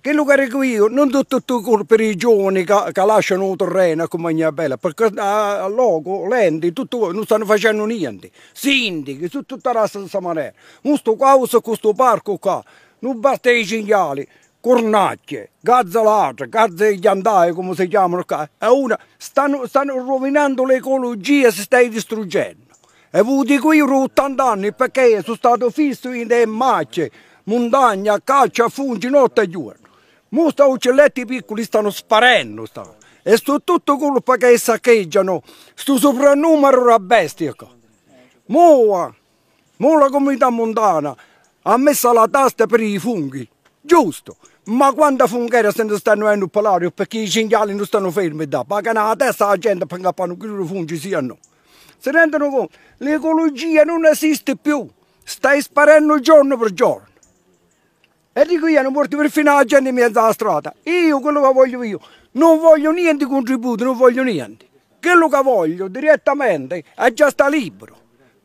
Quello che dico qui, non tutto per i giovani che, che lasciano il terreno a Compagnia Bella, perché ah, a, a Loco, l'ente, tutto, non stanno facendo niente. Sindichi, su tutta la stessa maniera. Questo causa questo parco qua, non basta i cinghiali, cornacchie, gazza gazzalate, gli andai, come si chiamano qua, è una, stanno, stanno rovinando l'ecologia, si stai distruggendo. E vi qui io ho 80 anni perché sono stato fisso in macchie montagna, caccia, funghi, notte e giorno. Musta uccelletti piccoli stanno sparendo, stanno. E sto tutto colpa che saccheggiano, sto soprannumero la bestia. Moa, mo la comunità montana ha messo la tasta per i funghi, giusto. Ma quanta funghera se ne stanno in palario perché i cinghiali non stanno fermi da, pagano la testa la gente per capire che i funghi siano. Si rendono conto? L'ecologia non esiste più, stai sparendo giorno per giorno. E di qui hanno morto perfino la gente in mezzo alla strada. Io quello che voglio io, non voglio niente contributo, non voglio niente. Quello che voglio direttamente è già sta libero.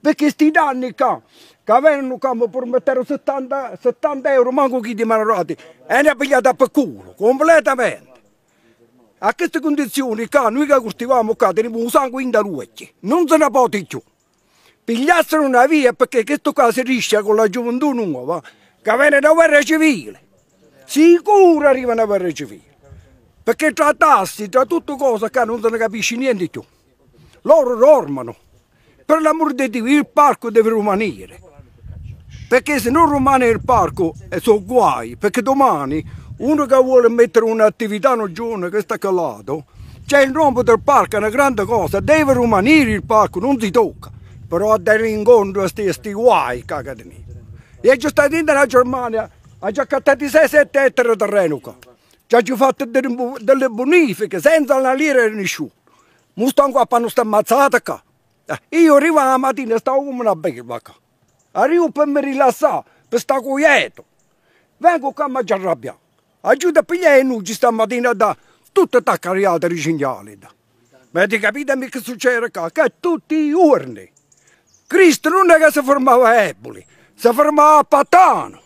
Perché questi danni qua, che avevano qua per prometterono 70, 70 euro, manco chi di manorati, e ne ha pigliata per culo, completamente. A queste condizioni qua, noi che coltiviamo qua, teniamo un sangue in da luce, non se ne può più. Pigliassero una via perché questo qua si rischia con la gioventù nuova, che viene da guerra civile. Sicuro arriva da guerra civile. Perché tra tassi, tra tutte cose che non se ne capisce niente più. Loro dormono. Per l'amor di Dio il parco deve rimanere. Perché se non rimane il parco eh, sono guai. Perché domani uno che vuole mettere un'attività giorno che sta calato, c'è il rombo del parco, è una grande cosa, deve rimanere il parco, non si tocca. Però a dare incontro a questi guai che e ci stai dentro la Germania, ha già cattato 6-7 ettari di terreno qua. Ci ha fatto delle bonifiche, senza una lira di nessuno. Ma stanno qua per eh, non stare ammazzati qua. Io arrivo la mattina, e stavo come una belva Arrivo per mi rilassare, per stare quieto. Vengo qua ma ci arrabbiamo. Aiuta a pigliare i nucci stamattina da tutta la carriata di segnali. Ma ti capite che succede qua? Che tutti i giorni. Cristo non è che si formava eboli. Se fermava Patano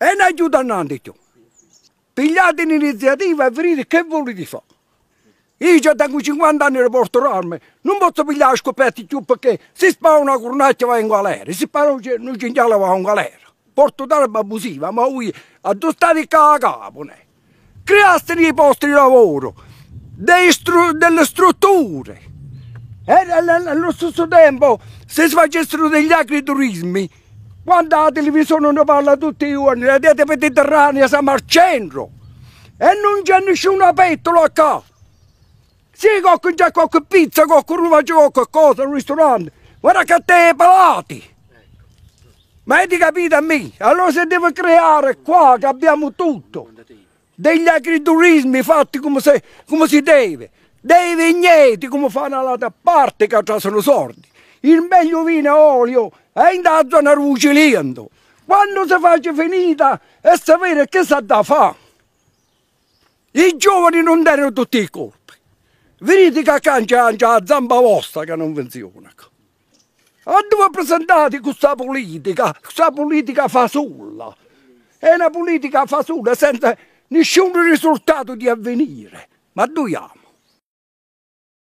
e non ne aiutano più. Pigliate l'iniziativa e venite che volete fare. Io già tengo 50 anni di portarmi, non posso pigliare scoperti più perché se spara una cornaccia va in galera, se spara un cinghiale va in galera. Porto d'arma abusiva, ma voi addostate il capo, ne. creaste i posti di lavoro, delle strutture, e eh, allo stesso tempo, se si facessero degli agriturismi, quando la televisione ne parla tutti i giorni, la dieta mediterranea siamo al centro e non c'è nessuno pettola qua. Sì, qualche, c'è qualche pizza, qualche rumaccio, qualche cosa, al ristorante. Guarda che te palati! Ma hai capito a me? Allora se deve creare qua, che abbiamo tutto, degli agriturismi fatti come, se, come si deve, dei vigneti come fanno dall'altra parte che già sono sordi. Il meglio vino a olio è in da zona Ruciliento. Quando si faccia finita è sapere che sa da fa. I giovani non danno tutti i colpi. Venite che cancia anche la zampa vostra che non funziona. A dove presentate questa politica? Questa politica fasulla. È una politica fasulla senza nessun risultato di avvenire. Ma dove